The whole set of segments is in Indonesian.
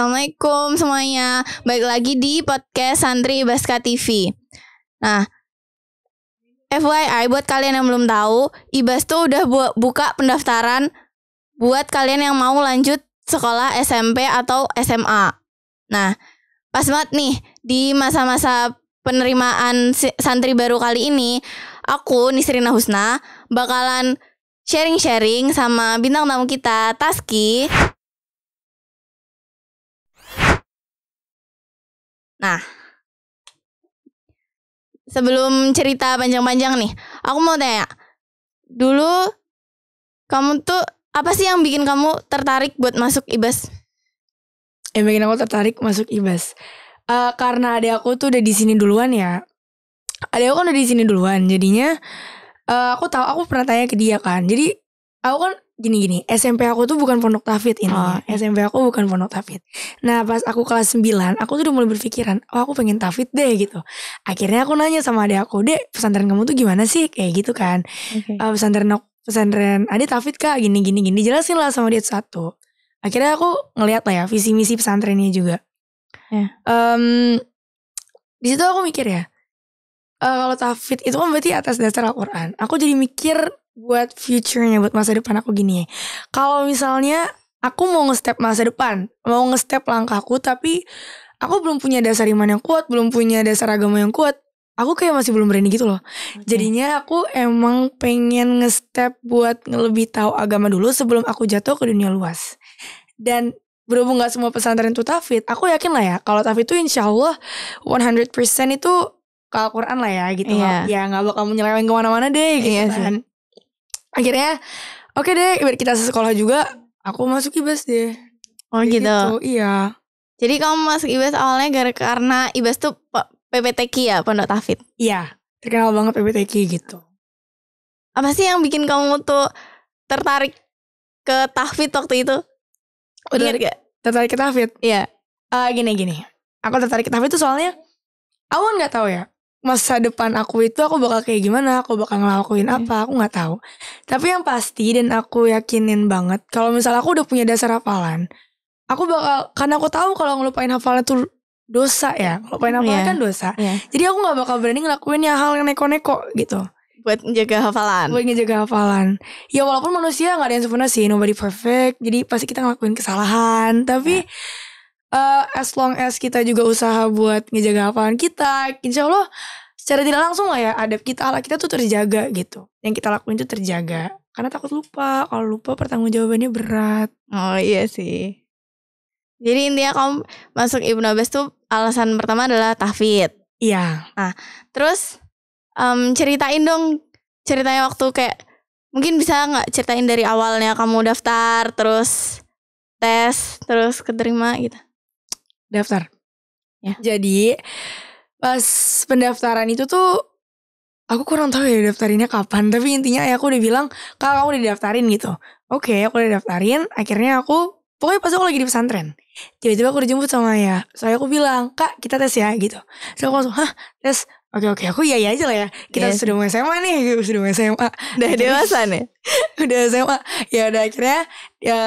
Assalamualaikum semuanya. Baik lagi di podcast Santri Baska TV. Nah, FYI buat kalian yang belum tahu, IBAS tuh udah bu buka pendaftaran buat kalian yang mau lanjut sekolah SMP atau SMA. Nah, pas banget nih di masa-masa penerimaan santri baru kali ini, aku Nisrina Husna bakalan sharing-sharing sama bintang tamu kita Taski Nah, sebelum cerita panjang-panjang nih, aku mau tanya. Dulu kamu tuh apa sih yang bikin kamu tertarik buat masuk IBAS? Yang bikin aku tertarik masuk IBAS. Uh, eh, karena adik aku tuh udah di sini duluan ya. Adik aku kan udah di sini duluan, jadinya uh, aku tahu aku pernah tanya ke dia kan. Jadi aku kan gini-gini SMP aku tuh bukan pondok tafid ini oh. Ya. Iya. SMP aku bukan pondok tafid nah pas aku kelas 9 aku tuh udah mulai berpikiran oh aku pengen tafid deh gitu akhirnya aku nanya sama adik aku deh pesantren kamu tuh gimana sih kayak gitu kan okay. uh, eh, pesantren aku pesantren adik tafid kak gini gini gini jelasin lah sama dia satu akhirnya aku ngeliat lah ya visi misi pesantrennya juga yeah. Ya. um, di situ aku mikir ya uh, kalau tafid itu kan berarti atas dasar Al-Quran aku jadi mikir buat future-nya buat masa depan aku gini ya. Kalau misalnya aku mau nge-step masa depan, mau nge-step langkahku tapi aku belum punya dasar iman yang kuat, belum punya dasar agama yang kuat. Aku kayak masih belum berani gitu loh. Okay. Jadinya aku emang pengen nge-step buat lebih tahu agama dulu sebelum aku jatuh ke dunia luas. Dan berhubung gak semua pesantren itu tafid, aku yakin lah ya kalau tafid itu insya Allah 100% itu ke Al-Quran lah ya gitu. Yeah. Ya gak bakal menyeleweng kemana-mana deh gitu yeah, kan. Sih akhirnya oke okay deh biar kita sekolah juga aku masuk ibas e deh oh gitu. gitu iya jadi kamu masuk IBAS e awalnya gara karena IBAS e tuh PPTQ ya, Pondok Tafid? Iya, terkenal banget PPTQ gitu. Apa sih yang bikin kamu tuh tertarik ke Tafid waktu itu? Udah oh, iya. gak? Tertarik ke Tafid? Iya. Uh, gini gini, aku tertarik ke Tafid tuh soalnya, awan nggak tahu ya masa depan aku itu aku bakal kayak gimana aku bakal ngelakuin iya. apa aku nggak tahu tapi yang pasti dan aku yakinin banget kalau misalnya aku udah punya dasar hafalan aku bakal karena aku tahu kalau ngelupain hafalan tuh dosa ya ngelupain oh, hafalan yeah. kan dosa yeah. jadi aku nggak bakal berani ngelakuin ya hal yang neko-neko gitu buat ngejaga hafalan buat ngejaga hafalan ya walaupun manusia nggak ada yang sempurna sih nobody perfect jadi pasti kita ngelakuin kesalahan tapi yeah uh, as long as kita juga usaha buat ngejaga hafalan kita, insya Allah secara tidak langsung lah ya adab kita ala kita tuh terjaga gitu. Yang kita lakuin tuh terjaga. Karena takut lupa, kalau lupa pertanggung jawabannya berat. Oh iya sih. Jadi intinya kamu masuk Ibnu Abbas tuh alasan pertama adalah tahfid. Iya. Nah, terus um, ceritain dong ceritanya waktu kayak mungkin bisa nggak ceritain dari awalnya kamu daftar terus tes terus keterima gitu daftar. Ya. Jadi pas pendaftaran itu tuh aku kurang tahu ya daftarinnya kapan tapi intinya ya aku udah bilang kak aku udah daftarin gitu oke okay, aku udah daftarin akhirnya aku pokoknya pas aku lagi di pesantren tiba-tiba aku dijemput sama ya, soalnya aku bilang kak kita tes ya gitu so aku langsung hah tes Oke oke aku iya iya aja lah ya kita yes. Iya. sudah mau SMA nih sudah mau SMA udah dewasa nih udah SMA ya udah akhirnya ya,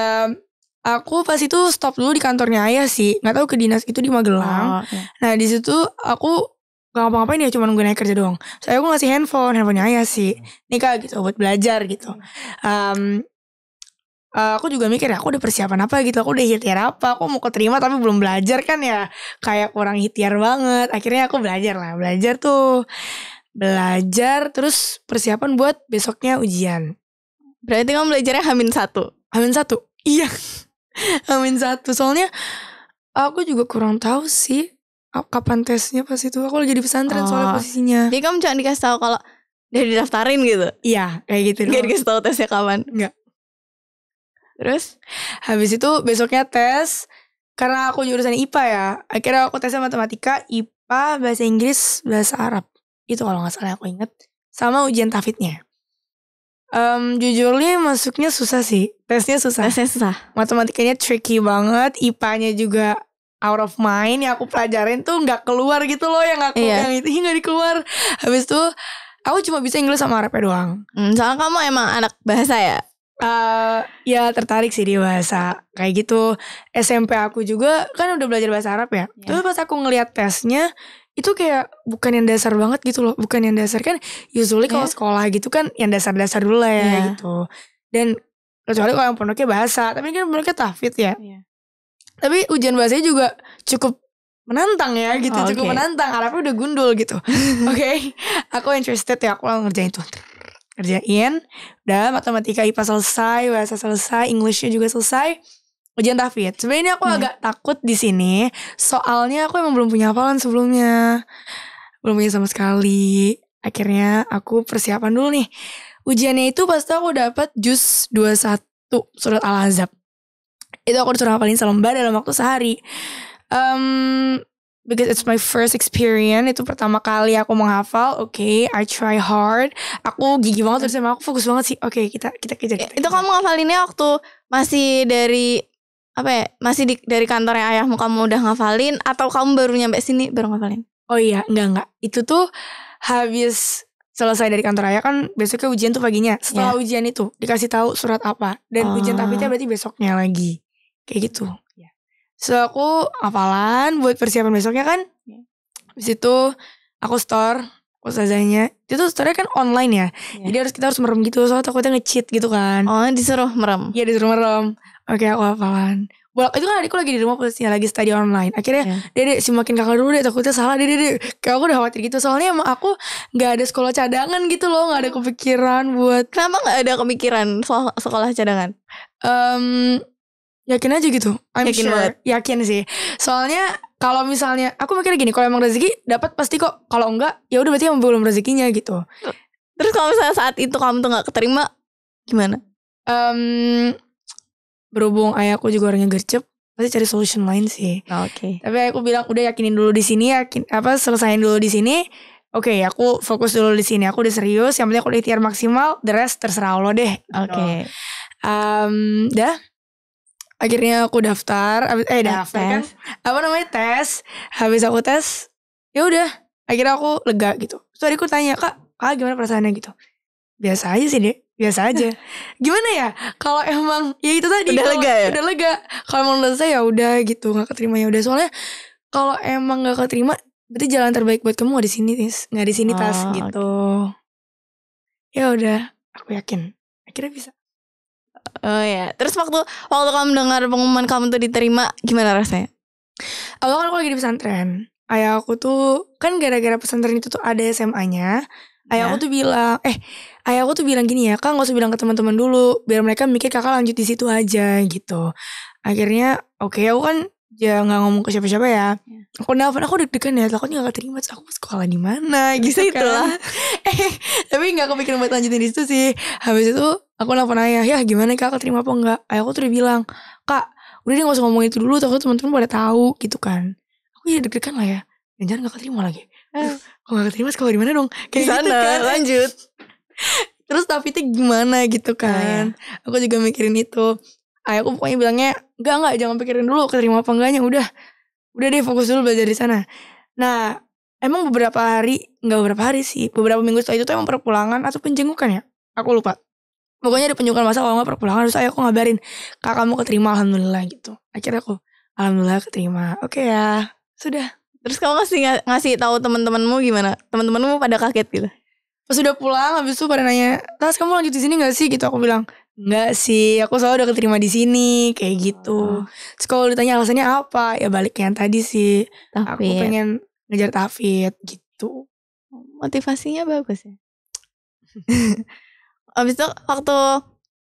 Aku pas itu stop dulu di kantornya ayah sih, nggak tahu ke dinas itu di Magelang. Oh, okay. Nah di situ aku gak ngapa-ngapain ya cuma gue naik kerja doang. Saya so, aku ngasih handphone, handphonenya ayah sih. Nih kak gitu buat belajar gitu. Um, uh, aku juga mikir aku udah persiapan apa gitu aku udah hitiar apa aku mau keterima tapi belum belajar kan ya kayak kurang hitiar banget akhirnya aku belajar lah belajar tuh belajar terus persiapan buat besoknya ujian berarti kamu belajarnya hamin satu hamin satu iya Amin satu. Soalnya aku juga kurang tahu sih kapan tesnya pas itu. Aku lagi di pesantren oh. soalnya posisinya. Jadi kamu cuma dikasih tahu kalau udah didaftarin gitu. Iya, kayak gitu. Gak dikasih tahu tesnya kapan? Enggak. Terus habis itu besoknya tes karena aku jurusan IPA ya. Akhirnya aku tesnya matematika, IPA, bahasa Inggris, bahasa Arab. Itu kalau nggak salah aku inget. Sama ujian tafidnya. Um, nih masuknya susah sih. Tesnya susah. Tesnya susah. Matematikanya tricky banget. IPA-nya juga out of mind yang aku pelajarin tuh nggak keluar gitu loh yang aku iya. yang itu nggak dikeluar. Habis tuh aku cuma bisa Inggris sama arabnya doang. Hmm, soalnya kamu emang anak bahasa ya. Uh, ya tertarik sih di bahasa kayak gitu SMP aku juga kan udah belajar bahasa Arab ya yeah. terus pas aku ngelihat tesnya itu kayak bukan yang dasar banget gitu loh bukan yang dasar kan usually kalau iya. sekolah gitu kan yang dasar-dasar dulu lah ya yeah. gitu dan kecuali kalau yang pondoknya bahasa tapi kan pondoknya tafid ya yeah. tapi ujian bahasanya juga cukup menantang ya gitu oh, cukup menantang Arabnya udah gundul gitu oke okay. aku interested ya aku langsung ngerjain tuh kerjain udah matematika IPA selesai bahasa selesai Englishnya juga selesai Ujian Tafid. Sebenarnya aku hmm. agak takut di sini, soalnya aku emang belum punya hafalan sebelumnya, belum punya sama sekali. Akhirnya aku persiapan dulu nih. Ujiannya itu pasti aku dapat juz 21 surat Al-Azab. Itu aku disuruh hafalin selembar dalam waktu sehari. Um, because it's my first experience itu pertama kali aku menghafal oke okay, I try hard aku gigi banget terus sama aku fokus banget sih oke okay, kita kita kejar itu kamu ngafalinnya waktu masih dari apa ya masih di, dari kantor yang ayahmu kamu udah ngafalin atau kamu baru nyampe sini baru ngafalin oh iya enggak enggak itu tuh habis selesai dari kantor ayah kan besoknya ujian tuh paginya setelah yeah. ujian itu dikasih tahu surat apa dan oh. ujian tapi ah. berarti besoknya lagi kayak gitu yeah. so aku hafalan buat persiapan besoknya kan di iya. habis aku store ustazahnya itu tuh store kan online ya yeah. jadi harus kita harus merem gitu soalnya takutnya ngecheat gitu kan oh disuruh merem iya disuruh merem Oke aku hafalan bolak itu kan adikku lagi di rumah posisinya lagi study online akhirnya yeah. dede si makin kakak dulu deh takutnya salah dede dede kayak aku udah khawatir gitu soalnya emang aku nggak ada sekolah cadangan gitu loh nggak ada hmm. kepikiran buat kenapa nggak ada kepikiran soal sekolah cadangan um, yakin aja gitu I'm yakin sure banget. yakin sih soalnya kalau misalnya aku mikirnya gini kalau emang rezeki dapat pasti kok kalau enggak ya udah berarti emang belum rezekinya gitu terus kalau misalnya saat itu kamu tuh nggak keterima gimana um, berhubung ayahku juga orangnya gercep pasti cari solution lain sih. Oh, oke. Okay. Tapi aku bilang udah yakinin dulu di sini, yakin apa selesain dulu di sini. Oke, okay, aku fokus dulu di sini. Aku udah serius. Yang penting aku ikhtiar maksimal. The rest terserah Allah deh. Gitu. Oke. Okay. Um, dah. Akhirnya aku daftar. Abis, eh daftar tes. kan. Apa namanya tes? Habis aku tes, ya udah. Akhirnya aku lega gitu. Soalnya aku tanya kak, kak gimana perasaannya gitu? Biasa aja sih deh biasa aja gimana ya kalau emang ya itu tadi udah lega ya udah lega kalau emang udah selesai ya udah gitu nggak keterima ya udah soalnya kalau emang nggak keterima berarti jalan terbaik buat kamu nggak di sini nih nggak di sini oh, tas gitu ya udah aku yakin akhirnya bisa oh ya terus waktu waktu kamu dengar pengumuman kamu tuh diterima gimana rasanya awal kan aku lagi di pesantren ayah aku tuh kan gara-gara pesantren itu tuh ada SMA-nya ayah aku ya. tuh bilang eh ayah aku tuh bilang gini ya kak nggak usah bilang ke teman-teman dulu biar mereka mikir kakak lanjut di situ aja gitu akhirnya oke okay, aku kan ya nggak ngomong ke siapa-siapa ya. ya. Aku nelfon aku deg-degan ya takutnya gak terima aku sekolah di mana ya, gitu kan. lah. eh tapi nggak kepikiran buat lanjutin di situ sih. Habis itu aku nelfon ayah ya gimana kak terima apa enggak? Ayah aku tuh udah bilang kak udah deh gak usah ngomong itu dulu takut teman-teman pada tahu gitu kan. Aku ya deg-degan lah ya. Jangan-jangan gak terima lagi. Eh. Oh gak keterima sekolah di mana dong kayak di gitu sana gitu kan. lanjut terus tapi itu gimana gitu iya, iya. kan Oh, iya. aku juga mikirin itu ayah aku pokoknya bilangnya enggak enggak jangan pikirin dulu keterima apa enggaknya udah udah deh fokus dulu belajar di sana nah emang beberapa hari nggak beberapa hari sih beberapa minggu setelah itu tuh emang perpulangan atau penjengukan ya aku lupa pokoknya ada penjengukan masa kalau nggak perpulangan terus ayah aku ngabarin kak kamu keterima alhamdulillah gitu akhirnya aku alhamdulillah keterima oke okay ya sudah Terus kamu ngasih ngasih tahu teman-temanmu gimana? Teman-temanmu pada kaget gitu. Pas udah pulang habis itu pada nanya, "Tas, kamu lanjut di sini gak sih?" gitu aku bilang. Enggak sih, aku selalu udah keterima di sini kayak gitu. sekolah Terus kalau ditanya alasannya apa, ya balik yang tadi sih. Tafid. Aku pengen ngejar taufik gitu. Motivasinya bagus ya. abis itu waktu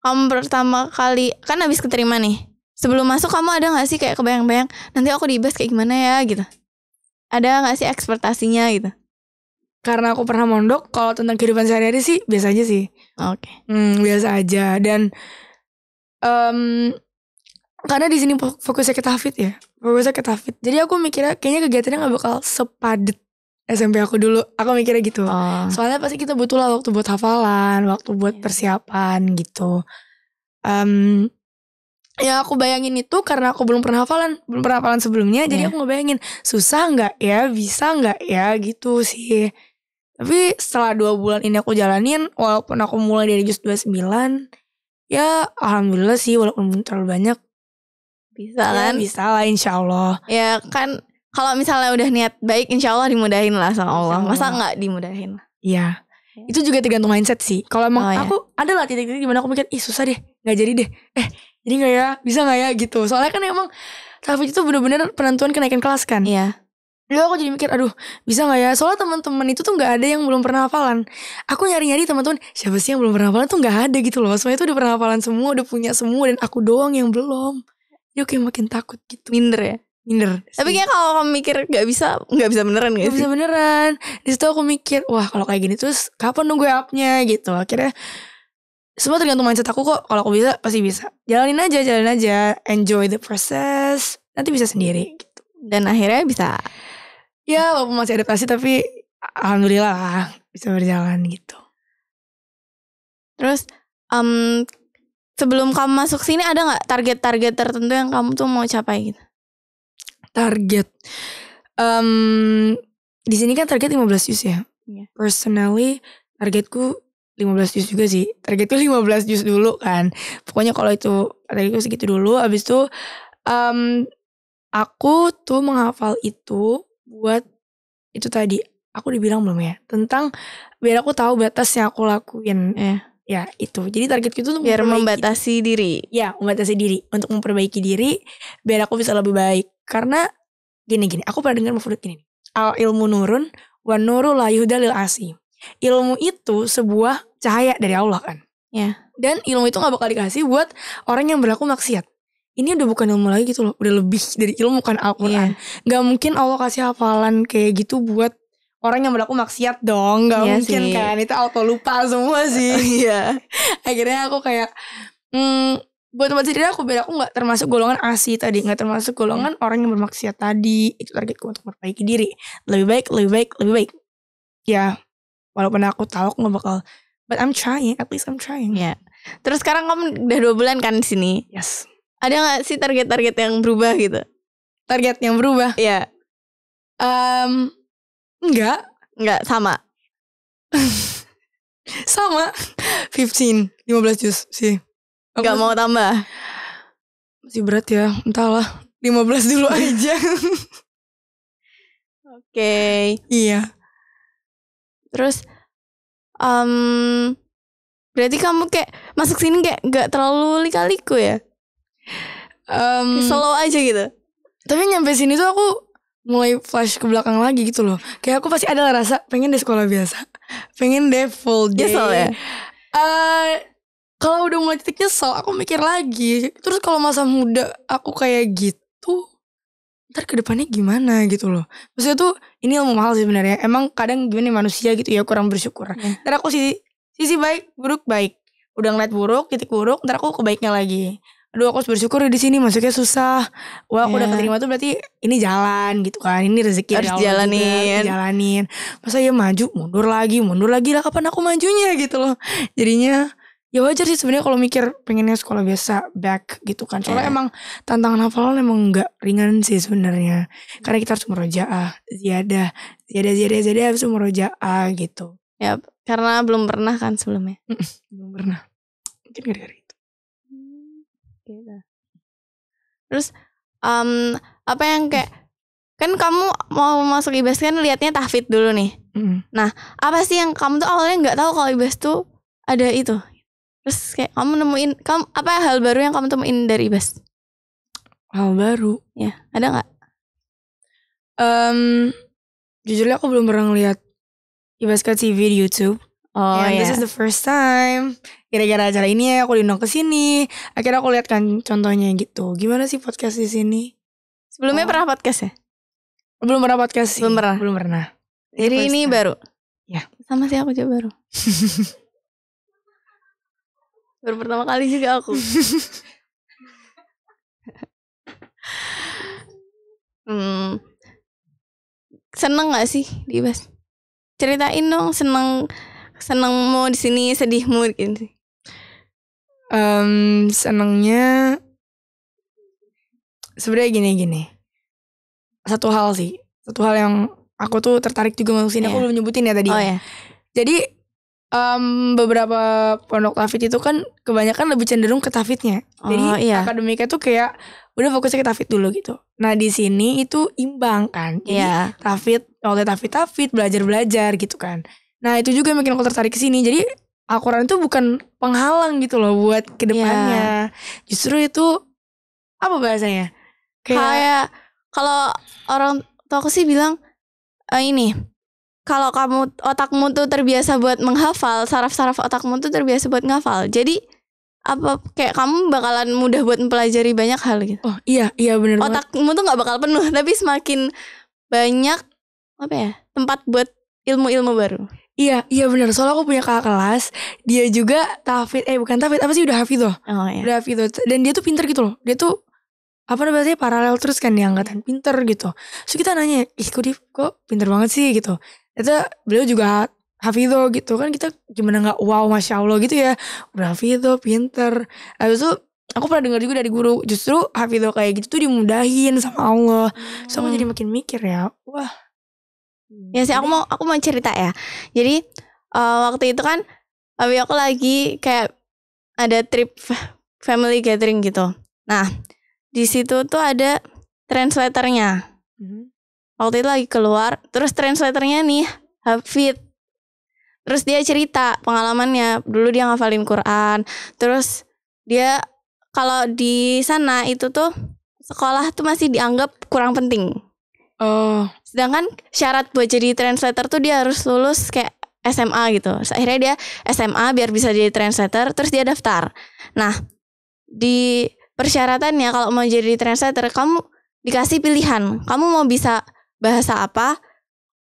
kamu pertama kali kan abis keterima nih, sebelum masuk kamu ada gak sih kayak kebayang-bayang nanti aku di kayak gimana ya gitu? ada nggak sih ekspektasinya gitu? Karena aku pernah mondok, kalau tentang kehidupan sehari-hari sih biasa aja sih. Oke. Okay. Hmm, biasa aja dan um, karena di sini fokusnya ke tafid ya, fokusnya ke tafid. Jadi aku mikirnya kayaknya kegiatannya nggak bakal sepadet SMP aku dulu. Aku mikirnya gitu. Oh. Soalnya pasti kita butuh lah waktu buat hafalan, waktu buat iya. persiapan gitu. Um, ya aku bayangin itu karena aku belum pernah hafalan belum pernah hafalan sebelumnya yeah. jadi iya. aku ngebayangin susah nggak ya bisa nggak ya gitu sih tapi setelah dua bulan ini aku jalanin walaupun aku mulai dari jus sembilan ya alhamdulillah sih walaupun terlalu banyak bisa ya, kan bisa lah insya Allah ya kan kalau misalnya udah niat baik insya Allah dimudahin lah sama Allah, masa nggak dimudahin iya. ya itu juga tergantung mindset sih kalau emang oh, iya. aku ya. ada lah titik-titik dimana aku mikir ih susah deh nggak jadi deh eh jadi nggak ya, bisa nggak ya gitu. Soalnya kan emang tahfiz itu bener-bener penentuan kenaikan kelas kan. Iya. Dulu aku jadi mikir, aduh bisa gak ya? Soalnya teman-teman itu tuh gak ada yang belum pernah hafalan. Aku nyari-nyari teman-teman, siapa sih yang belum pernah hafalan tuh gak ada gitu loh. Semuanya tuh udah pernah hafalan semua, udah punya semua, dan aku doang yang belum. Dia kayak makin takut gitu. Minder ya? minder sih. tapi kayak kalau kamu mikir nggak bisa nggak bisa beneran gak, gak sih? bisa beneran disitu aku mikir wah kalau kayak gini terus kapan dong gue upnya gitu akhirnya semua tergantung mindset aku kok kalau aku bisa pasti bisa jalanin aja jalanin aja enjoy the process nanti bisa sendiri gitu dan akhirnya bisa ya walaupun masih adaptasi tapi alhamdulillah lah, bisa berjalan gitu terus um, sebelum kamu masuk sini ada nggak target-target tertentu yang kamu tuh mau capai gitu target um, di sini kan target 15 views ya yeah. personally targetku 15 juz juga sih. Target tuh 15 juz dulu kan. Pokoknya kalau itu target gue segitu dulu. Abis itu um, aku tuh menghafal itu buat itu tadi. Aku dibilang belum ya tentang biar aku tahu batas yang aku lakuin Eh, ya itu. Jadi target itu tuh biar membatasi diri. Ya membatasi diri untuk memperbaiki diri biar aku bisa lebih baik. Karena gini-gini. Aku pernah dengar mufudat gini. Al ilmu nurun wa nuru ayuh dalil asim. Ilmu itu sebuah cahaya dari Allah kan. Ya. Dan ilmu itu nggak bakal dikasih buat orang yang berlaku maksiat. Ini udah bukan ilmu lagi gitu loh, udah lebih dari ilmu kan Al-Qur'an. Yeah. Gak mungkin Allah kasih hafalan kayak gitu buat orang yang berlaku maksiat dong Gak yeah mungkin sih. kan itu auto lupa semua sih iya akhirnya aku kayak hmm, buat tempat sendiri aku beda aku nggak termasuk golongan asi tadi nggak termasuk iya. golongan hmm. orang yang bermaksiat tadi itu targetku untuk memperbaiki diri lebih baik lebih baik lebih baik ya walaupun aku tahu aku nggak bakal But I'm trying, at least I'm trying. Ya. Yeah. Terus sekarang kamu udah dua bulan kan di sini. Yes. Ada nggak sih target-target yang berubah gitu? Target yang berubah? Ya. Yeah. Um, enggak. Enggak, sama. sama. 15, 15 jus sih. Gak mau tambah. Masih berat ya, entahlah. 15 dulu aja. Oke. okay. Iya. Terus um, berarti kamu kayak masuk sini kayak gak terlalu likaliku ya um, solo aja gitu tapi nyampe sini tuh aku mulai flash ke belakang lagi gitu loh kayak aku pasti ada rasa pengen deh sekolah biasa pengen deh full day nyesel ya uh, kalau udah mulai titik nyesel aku mikir lagi terus kalau masa muda aku kayak gitu ntar depannya gimana gitu loh maksudnya tuh ini ilmu mahal sih sebenarnya emang kadang gimana manusia gitu ya kurang bersyukur yeah. ntar aku sisi sisi baik buruk baik udah ngeliat buruk titik buruk ntar aku kebaiknya lagi aduh aku bersyukur di sini masuknya susah wah aku yeah. udah iya. keterima tuh berarti ini jalan gitu kan ini rezeki harus jalanin juga, jalanin masa ya maju mundur lagi mundur lagi lah kapan aku majunya gitu loh jadinya ya wajar sih sebenarnya kalau mikir pengennya sekolah biasa back gitu kan soalnya yeah. emang tantangan hafalan emang nggak ringan sih sebenarnya karena kita harus merojaah ziyadah ziyadah ziyadah ziyadah harus merojaah gitu ya yep. karena belum pernah kan sebelumnya belum pernah mungkin gara-gara itu hmm, terus um, apa yang kayak kan kamu mau masuk ibas e kan liatnya tahfid dulu nih mm. nah apa sih yang kamu tuh awalnya nggak tahu kalau ibas e tuh ada itu Terus kayak kamu nemuin kamu apa hal baru yang kamu temuin dari Ibas? Hal baru? Ya, ada nggak? Um, jujurnya aku belum pernah ngeliat Ibas ke TV di YouTube. Oh And yeah. this iya. is the first time. Kira-kira acara ini ya aku diundang ke sini. Akhirnya aku lihat kan contohnya gitu. Gimana sih podcast di sini? Sebelumnya oh. pernah podcast ya? Belum pernah podcast sih. Belum pernah. Belum pernah. Jadi ini baru. Ya. Sama sih aku juga baru. baru pertama kali juga aku hmm. seneng gak sih di bas ceritain dong seneng seneng mau di sini sedih gitu sih um, senengnya sebenarnya gini gini satu hal sih satu hal yang aku tuh tertarik juga masuk sini yeah. aku iya. belum nyebutin ya tadi oh, yeah. jadi um, beberapa pondok tafid itu kan kebanyakan lebih cenderung ke tafidnya. Oh, Jadi iya. akademiknya tuh kayak udah fokusnya ke tafid dulu gitu. Nah di sini itu imbang kan. Jadi yeah. tafid oleh tafid tafid belajar belajar gitu kan. Nah itu juga yang bikin aku tertarik ke sini. Jadi Al-Quran itu bukan penghalang gitu loh buat kedepannya. Yeah. Justru itu apa bahasanya? Kayak, kayak kalau orang tua aku sih bilang uh, ini kalau kamu otakmu tuh terbiasa buat menghafal, saraf-saraf otakmu tuh terbiasa buat ngafal. Jadi apa kayak kamu bakalan mudah buat mempelajari banyak hal gitu. Oh, iya, iya benar Otakmu banget. tuh nggak bakal penuh, tapi semakin banyak apa ya? tempat buat ilmu-ilmu baru. Iya, iya benar. Soalnya aku punya kakak kelas, dia juga tafid eh bukan tafid, apa sih udah hafid loh. Oh iya. Udah hafid Dan dia tuh pinter gitu loh. Dia tuh apa namanya paralel terus kan di angkatan pinter gitu. So kita nanya, ih kok dia kok pinter banget sih gitu itu beliau juga hafidho gitu kan kita gimana nggak wow masya Allah gitu ya udah Hafido pinter habis itu aku pernah dengar juga dari guru justru hafidho kayak gitu tuh dimudahin sama Allah hmm. so aku jadi hmm. makin mikir ya wah hmm, ya sih aku mau aku mau cerita ya jadi uh, waktu itu kan Abi aku lagi kayak ada trip family gathering gitu nah di situ tuh ada translatornya hmm waktu itu lagi keluar terus translatornya nih Hafid terus dia cerita pengalamannya dulu dia ngafalin Quran terus dia kalau di sana itu tuh sekolah tuh masih dianggap kurang penting oh sedangkan syarat buat jadi translator tuh dia harus lulus kayak SMA gitu akhirnya dia SMA biar bisa jadi translator terus dia daftar nah di persyaratannya kalau mau jadi translator kamu dikasih pilihan kamu mau bisa bahasa apa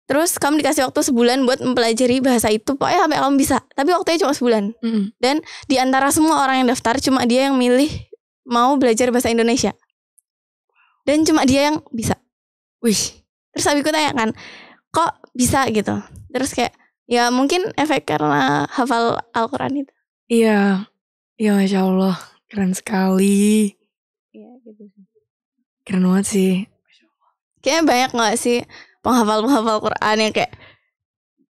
terus kamu dikasih waktu sebulan buat mempelajari bahasa itu pokoknya sampai kamu bisa tapi waktunya cuma sebulan mm. dan di antara semua orang yang daftar cuma dia yang milih mau belajar bahasa Indonesia dan cuma dia yang bisa wih terus abiku tanya kan kok bisa gitu terus kayak ya mungkin efek karena hafal Al-Quran itu iya ya masya Allah keren sekali iya gitu sih keren banget sih kayaknya banyak gak sih penghafal-penghafal Quran yang kayak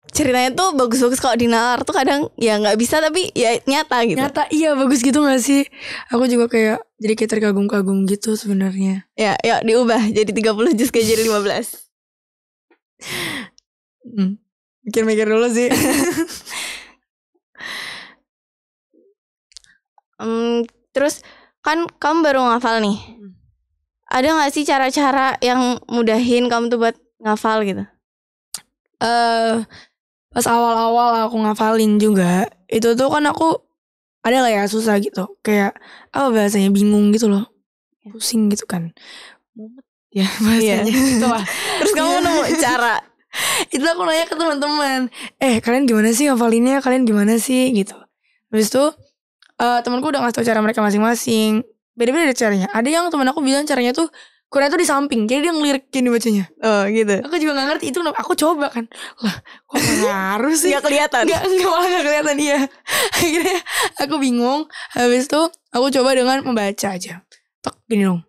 ceritanya tuh bagus-bagus kalau dinalar tuh kadang ya nggak bisa tapi ya nyata gitu. Nyata iya bagus gitu gak sih? Aku juga kayak jadi kayak terkagum-kagum gitu sebenarnya. Ya, ya diubah jadi 30 juz kayak jadi 15. hmm. Mikir-mikir dulu sih. hmm, terus kan kamu baru ngafal nih. Hmm ada nggak sih cara-cara yang mudahin kamu tuh buat ngafal gitu? Eh uh, pas awal-awal aku ngafalin juga itu tuh kan aku ada lah ya susah gitu kayak apa oh, bahasanya bingung gitu loh iya. pusing gitu kan mumet ya bahasanya Iya, gitu lah terus kamu iya. nemu cara itu aku nanya ke teman-teman eh kalian gimana sih ngafalinnya kalian gimana sih gitu habis itu uh, temanku udah ngasih tau cara mereka masing-masing beda-beda caranya ada yang teman aku bilang caranya tuh Korea tuh di samping jadi dia ngelirik gini bacanya oh gitu aku juga gak ngerti itu kenapa aku coba kan lah kok harus sih gak kelihatan gak, gak malah gak kelihatan iya akhirnya aku bingung habis itu aku coba dengan membaca aja tok gini dong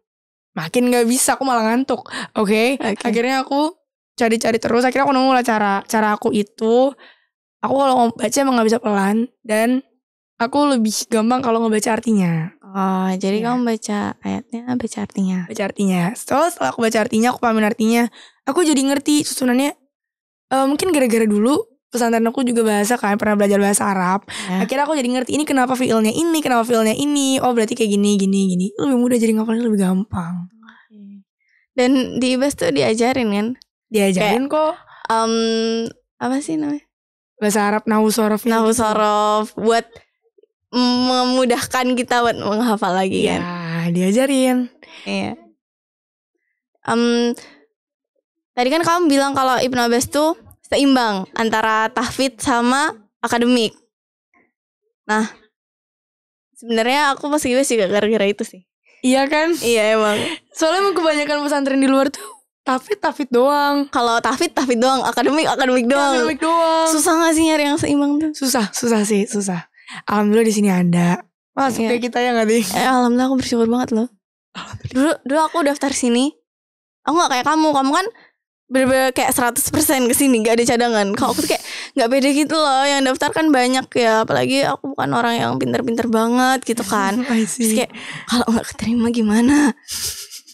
makin gak bisa aku malah ngantuk oke okay? okay. akhirnya aku cari-cari terus akhirnya aku nemu lah cara cara aku itu aku kalau baca emang gak bisa pelan dan aku lebih gampang kalau ngebaca artinya Oh, jadi ya. kamu baca ayatnya, baca artinya. Baca artinya. So, setelah aku baca artinya, aku pahamin artinya. Aku jadi ngerti susunannya. Uh, mungkin gara-gara dulu pesantren aku juga bahasa kan, pernah belajar bahasa Arab. Ya. Akhirnya aku jadi ngerti ini kenapa feelnya ini, kenapa feelnya ini. Oh, berarti kayak gini, gini, gini. Lebih mudah jadi ngapalin lebih gampang. Dan di IBAS e tuh diajarin kan? Diajarin kayak, kok. Um, apa sih namanya? Bahasa Arab, nahu sorof. Nahu sorof. Buat memudahkan kita buat menghafal lagi ya, kan. Ya, diajarin. Iya. Um, tadi kan kamu bilang kalau Ibnu Abbas tuh seimbang antara tahfidz sama akademik. Nah, sebenarnya aku masih gue sih gara-gara itu sih. Iya kan? Iya emang. Soalnya emang kebanyakan pesantren di luar tuh tahfid tahfid doang. Kalau tahfid tahfid doang, akademik akademik doang. akademik doang. Susah gak sih nyari yang seimbang tuh? Susah, susah sih, susah alhamdulillah di sini ada Masuk ya. kita ya gak sih? Eh, alhamdulillah aku bersyukur banget loh. Dulu dulu aku daftar sini. Aku gak kayak kamu. Kamu kan bener-bener kayak 100% ke sini gak ada cadangan. Kalau aku tuh kayak nggak beda gitu loh. Yang daftar kan banyak ya, apalagi aku bukan orang yang pinter-pinter banget gitu kan. Terus kayak kalau gak keterima gimana?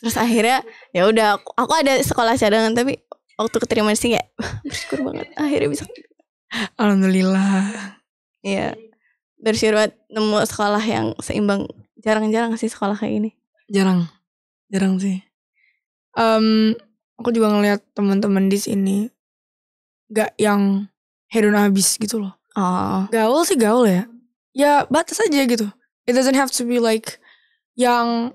Terus akhirnya ya udah aku, aku ada sekolah cadangan tapi waktu keterima sih kayak bersyukur banget akhirnya bisa. Alhamdulillah. Iya bersyukur banget nemu sekolah yang seimbang jarang-jarang sih sekolah kayak ini jarang jarang sih um, aku juga ngeliat teman-teman di sini gak yang hedon abis gitu loh oh. gaul sih gaul ya ya batas aja gitu it doesn't have to be like yang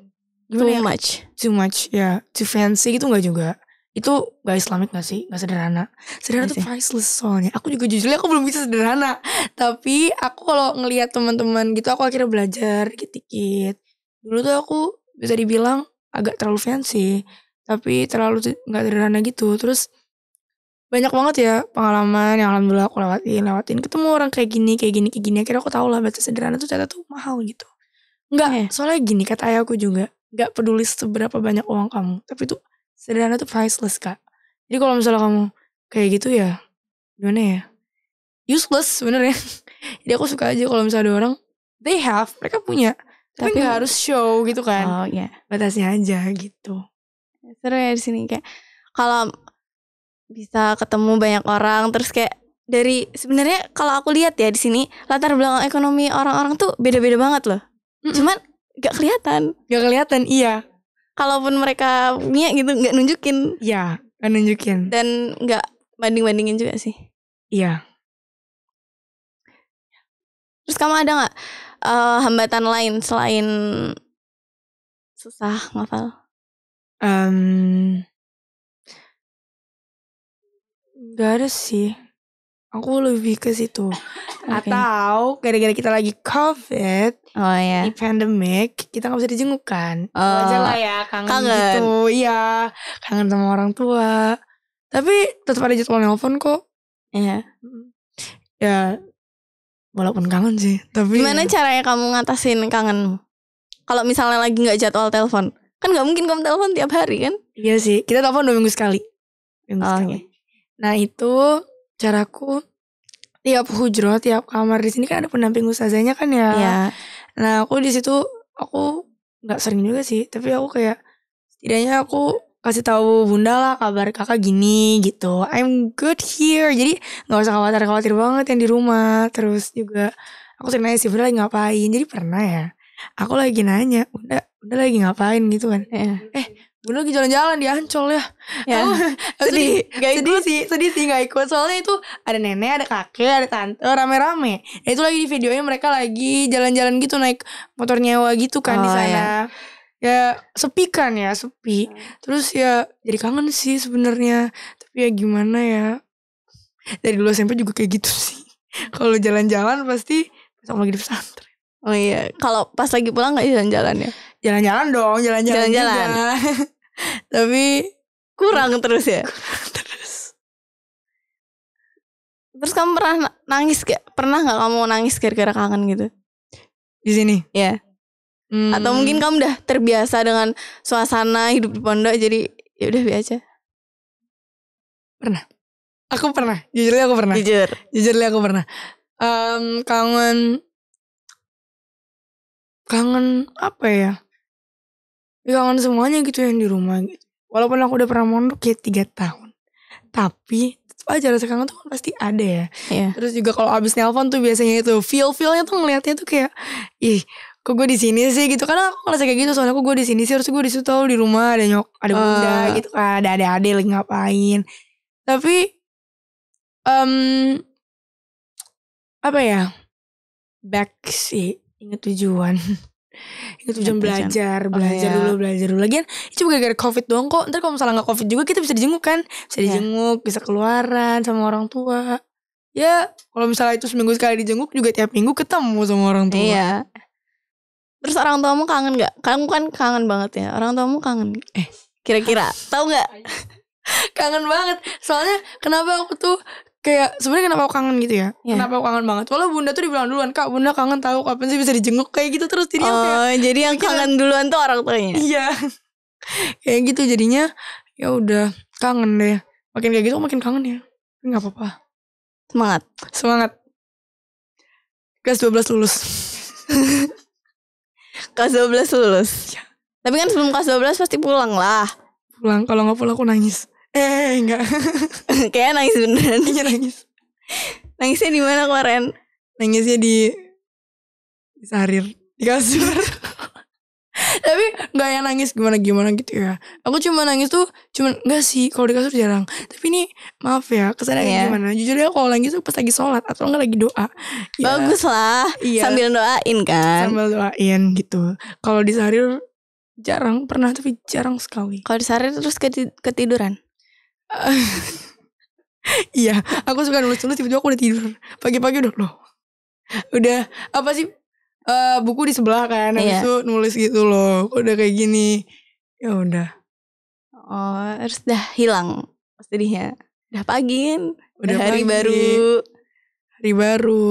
too ya? much too much ya yeah. too fancy gitu nggak juga itu gak Islamic gak sih? Gak sederhana. Sederhana tuh priceless soalnya. Aku juga jujurnya aku belum bisa sederhana. Tapi aku kalau ngelihat teman-teman gitu aku akhirnya belajar dikit-dikit. Dulu tuh aku bisa dibilang agak terlalu fancy. Tapi terlalu gak sederhana gitu. Terus banyak banget ya pengalaman yang alhamdulillah aku lewatin, lewatin. Ketemu orang kayak gini, kayak gini, kayak gini. Akhirnya aku tau lah baca sederhana tuh ternyata tuh mahal gitu. Enggak, iya. soalnya gini kata ayahku juga. Gak peduli seberapa banyak uang kamu. Tapi tuh sederhana tuh priceless kak jadi kalau misalnya kamu kayak gitu ya gimana ya useless sebenarnya jadi aku suka aja kalau misalnya ada orang they have mereka punya tapi gak harus show gitu kan oh iya yeah. batasnya aja gitu seru ya di sini kayak kalau bisa ketemu banyak orang terus kayak dari sebenarnya kalau aku lihat ya di sini latar belakang ekonomi orang-orang tuh beda-beda banget loh. Mm -mm. Cuman gak kelihatan. Gak kelihatan, iya kalaupun mereka punya gitu nggak nunjukin ya nggak nunjukin dan nggak banding bandingin juga sih iya terus kamu ada nggak uh, hambatan lain selain susah ngafal um, Gak ada sih Aku lebih ke situ. Okay. Atau gara-gara kita lagi COVID, oh iya. Di pandemic, kita gak bisa dijenguk kan. Oh, lah ya kangen, kangen gitu. Iya, kangen sama orang tua. Tapi tetap ada jadwal nelpon kok. Iya. Ya, walaupun kangen sih, tapi Gimana ya. caranya kamu ngatasin kangenmu? Kalau misalnya lagi nggak jadwal telepon, kan nggak mungkin kamu telepon tiap hari kan? Iya sih, kita telepon dua minggu sekali. Minggu oh, sekali. Okay. Iya. Nah, itu caraku tiap hujro tiap kamar di sini kan ada pendamping ustazahnya kan ya. ya. Nah aku di situ aku nggak sering juga sih, tapi aku kayak setidaknya aku kasih tahu bunda lah kabar kakak gini gitu. I'm good here. Jadi nggak usah khawatir khawatir banget yang di rumah. Terus juga aku sering nanya sih bunda lagi ngapain. Jadi pernah ya. Aku lagi nanya, bunda, bunda lagi ngapain gitu kan. Ya. Eh gue lagi jalan-jalan di Ancol ya. Ya. Oh, sedih, gak ikut. sedih sih, sedih sih gak ikut. Soalnya itu ada nenek, ada kakek, ada tante, rame-rame. Ya, itu lagi di videonya mereka lagi jalan-jalan gitu naik motor nyewa gitu kan oh, di sana. Ya. ya sepi kan ya, sepi. Terus ya jadi kangen sih sebenarnya. Tapi ya gimana ya? Dari dulu SMP juga kayak gitu sih. Kalau jalan-jalan pasti sama lagi di pesantren. Oh iya, kalau pas lagi pulang gak jalan-jalan ya? jalan-jalan dong jalan-jalan jalan tapi kurang terus ya terus terus kamu pernah nangis gak pernah nggak kamu nangis gara-gara kangen gitu di sini ya hmm. atau mungkin kamu udah terbiasa dengan suasana hidup di pondok jadi ya udah biasa pernah aku pernah jujur aku pernah jujur jujur aku pernah um, kangen kangen apa ya kangen semuanya gitu yang di rumah gitu walaupun aku udah pernah mondok kayak tiga tahun tapi tetap aja rasa kangen tuh kan pasti ada ya yeah. terus juga kalau abis nelpon tuh biasanya itu feel feelnya tuh ngelihatnya tuh kayak ih kok gue di sini sih gitu karena aku ngerasa kayak gitu soalnya aku gue di sini sih harus gue disitu situ di rumah ada nyok ada ah. bunda uh. gitu kan ada ada ada lagi ngapain tapi um, apa ya back sih inget tujuan itu jam belajar belajar oh, iya. dulu belajar dulu lagian itu gara-gara covid doang kok ntar kalau misalnya gak covid juga kita bisa dijenguk kan bisa iya. dijenguk bisa keluaran sama orang tua ya kalau misalnya itu seminggu sekali dijenguk juga tiap minggu ketemu sama orang tua iya terus orang tuamu kangen gak? kamu kan kangen banget ya orang tuamu kangen eh kira-kira tahu nggak kangen banget soalnya kenapa aku tuh kayak sebenarnya kenapa aku kangen gitu ya yeah. kenapa aku kangen banget walau bunda tuh dibilang duluan kak bunda kangen tahu kapan sih bisa dijenguk kayak gitu terus jadi oh kayak, jadi yang kayak, kangen duluan tuh orang tuanya iya kayak gitu jadinya ya udah kangen deh makin kayak gitu makin kangen ya nggak apa-apa semangat semangat kelas 12 lulus kelas 12 lulus ya. tapi kan sebelum kelas 12 pasti pulang lah pulang kalau nggak pulang aku nangis Eh enggak. Kayaknya nangis beneran. Iya, nangis. Nangisnya di mana kemarin? Nangisnya di di Sarir di kasur. Tapi nggak yang nangis gimana gimana gitu ya. Aku cuma nangis tuh cuma enggak sih kalau di kasur jarang. Tapi ini maaf ya kesannya yeah. Iya. gimana. Jujur ya kalau nangis tuh pas lagi sholat atau enggak lagi doa. Ya, Bagus lah. Iya. Sambil doain kan. Sambil doain gitu. Kalau di Sarir jarang pernah tapi jarang sekali. Kalau di Sarir terus ketiduran? iya, aku suka nulis-nulis tiba-tiba aku udah tidur. Pagi-pagi udah loh. Udah apa sih? Uh, buku di sebelah kan, habis iya. itu nulis gitu loh. aku Udah kayak gini. Ya udah. Oh, harus dah hilang sedihnya. Udah pagi kan? Udah, udah hari pagi. baru. Hari baru.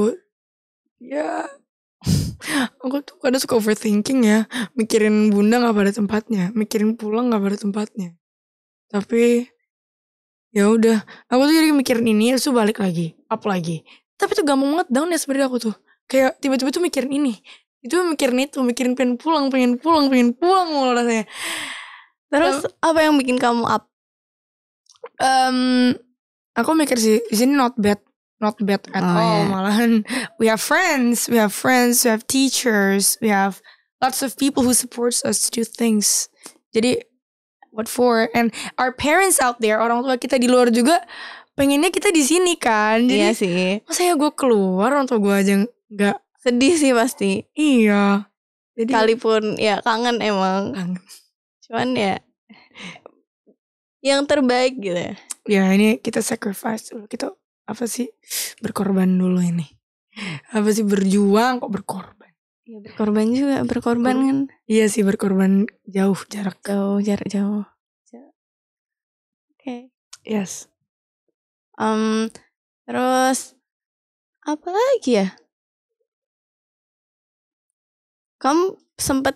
Ya. aku tuh kadang suka overthinking ya. Mikirin bunda gak pada tempatnya. Mikirin pulang gak pada tempatnya. Tapi ya udah aku tuh jadi mikirin ini terus balik lagi up lagi tapi tuh gampang banget down ya sebenarnya aku tuh kayak tiba-tiba tuh mikirin ini itu mikirin itu mikirin pengen pulang pengen pulang pengen pulang mulu rasanya terus um, apa yang bikin kamu up um, aku mikir sih is ini not bad not bad at oh, all yeah. malahan we have friends we have friends we have teachers we have lots of people who supports us to do things jadi what for and our parents out there orang tua kita di luar juga pengennya kita di sini kan jadi iya sih masa ya gue keluar orang tua gue aja nggak sedih sih pasti iya jadi kalipun ya kangen emang kangen cuman ya yang terbaik gitu ya ya ini kita sacrifice dulu kita apa sih berkorban dulu ini apa sih berjuang kok berkorban ya berkorban juga berkorban kan iya sih berkorban jauh jarak jauh jarak jauh oke okay. yes um terus apa lagi ya kamu sempet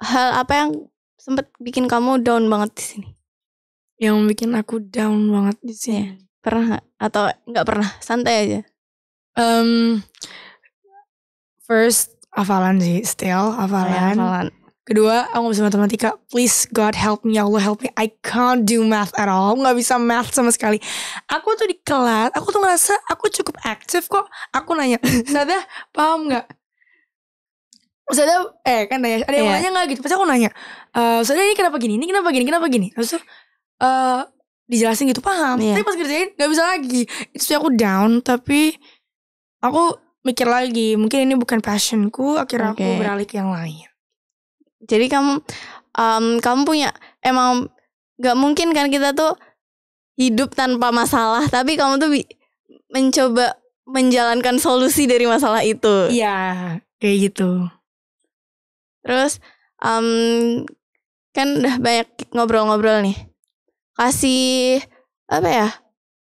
hal apa yang sempet bikin kamu down banget di sini yang bikin aku down banget di iya, sini yeah. pernah gak? atau nggak pernah santai aja um, First, hafalan sih, still oh, iya, hafalan. Kedua, aku gak bisa matematika. Please God help me, ya Allah help me. I can't do math at all. Aku gak bisa math sama sekali. Aku tuh di kelas, aku tuh ngerasa aku cukup aktif kok. Aku nanya, Sada paham gak? Sada, eh kan nanya, ada yang yeah. nanya gak gitu? Pasti aku nanya, e, ini kenapa gini, ini kenapa gini, kenapa gini? Terus tuh, eh, dijelasin gitu paham. Yeah. Tapi pas kerjain gak bisa lagi. Itu sih aku down, tapi aku mikir lagi mungkin ini bukan passionku akhirnya okay. aku beralih ke yang lain jadi kamu um, kamu punya emang gak mungkin kan kita tuh hidup tanpa masalah tapi kamu tuh mencoba menjalankan solusi dari masalah itu iya kayak gitu terus um, kan udah banyak ngobrol-ngobrol nih kasih apa ya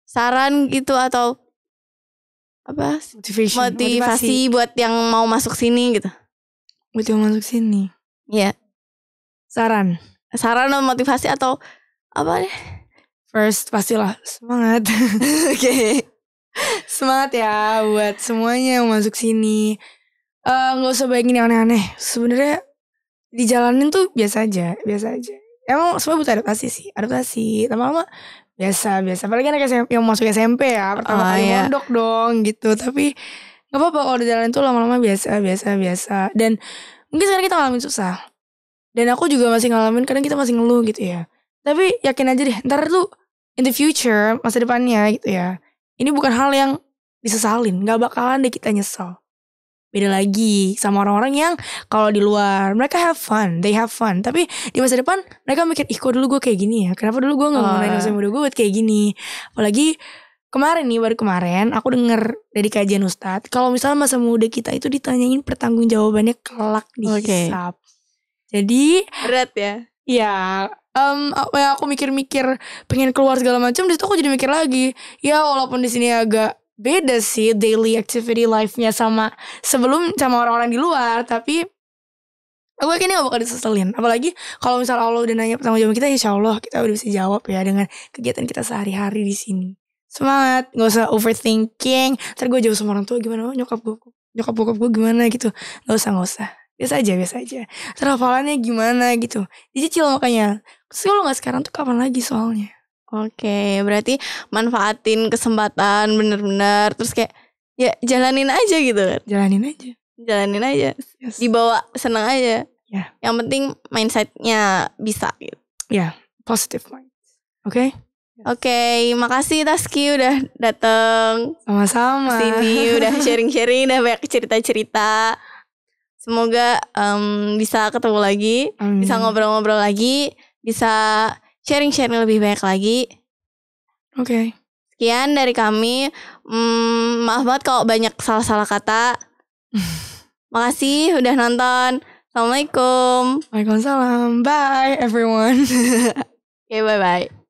saran gitu atau apa motivasi, motivasi buat yang mau masuk sini gitu buat yang masuk sini ya saran saran atau motivasi atau apa deh first pastilah semangat oke okay. semangat ya buat semuanya yang masuk sini eh, nggak uh, usah bayangin yang aneh-aneh sebenarnya di jalanin tuh biasa aja biasa aja emang semua butuh adaptasi sih adaptasi lama-lama biasa biasa apalagi anak SMP yang masuk SMP ya pertama oh, kali iya. mondok dong gitu tapi nggak apa-apa kalau di jalan itu lama-lama biasa biasa biasa dan mungkin sekarang kita ngalamin susah dan aku juga masih ngalamin karena kita masih ngeluh gitu ya tapi yakin aja deh ntar tuh in the future masa depannya gitu ya ini bukan hal yang disesalin nggak bakalan deh kita nyesel beda lagi sama orang-orang yang kalau di luar mereka have fun, they have fun. Tapi di masa depan mereka mikir, ih kok dulu gue kayak gini ya? Kenapa dulu gue nggak oh. nanya masa muda gue buat kayak gini? Apalagi kemarin nih baru kemarin aku denger dari kajian Ustadz kalau misalnya masa muda kita itu ditanyain pertanggungjawabannya kelak di okay. hisap. Jadi berat ya. Iya, um, aku mikir-mikir pengen keluar segala macam, di situ aku jadi mikir lagi. Ya walaupun di sini agak beda sih daily activity life-nya sama sebelum sama orang-orang di luar tapi aku yakin gak bakal diseselin apalagi kalau misalnya Allah udah nanya pertama jawab kita insya Allah kita udah bisa jawab ya dengan kegiatan kita sehari-hari di sini semangat nggak usah overthinking ntar gue jauh sama orang tua gimana oh, nyokap gue nyokap bokap gue gimana gitu nggak usah nggak usah biasa aja biasa aja terhafalannya gimana gitu dicicil makanya terus kalau nggak sekarang tuh kapan lagi soalnya Oke, berarti manfaatin kesempatan bener-bener terus kayak ya jalanin aja gitu kan. Jalanin aja. Jalanin aja. Yes. Dibawa senang aja. Ya. Yeah. Yang penting mindsetnya bisa gitu. Ya, yeah. positive mind. Oke. Okay? Yes. Oke, okay, makasih Taski udah datang. Sama-sama. Sini udah sharing-sharing, udah banyak cerita-cerita. Semoga um, bisa ketemu lagi, Amin. bisa ngobrol-ngobrol lagi, bisa sharing-sharing lebih banyak lagi. Oke. Okay. Sekian dari kami. Hmm, maaf banget kalau banyak salah-salah kata. Makasih udah nonton. Assalamualaikum. Waalaikumsalam. Bye everyone. okay, bye-bye.